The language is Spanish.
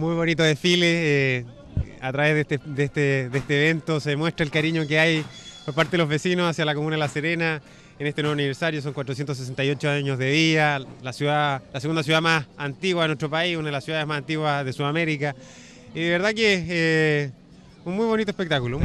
muy bonito desfile. Eh, a través de este, de, este, de este evento se muestra el cariño que hay por parte de los vecinos hacia la comuna de La Serena en este nuevo aniversario. Son 468 años de vida, la, ciudad, la segunda ciudad más antigua de nuestro país, una de las ciudades más antiguas de Sudamérica. Y de verdad que es eh, un muy bonito espectáculo.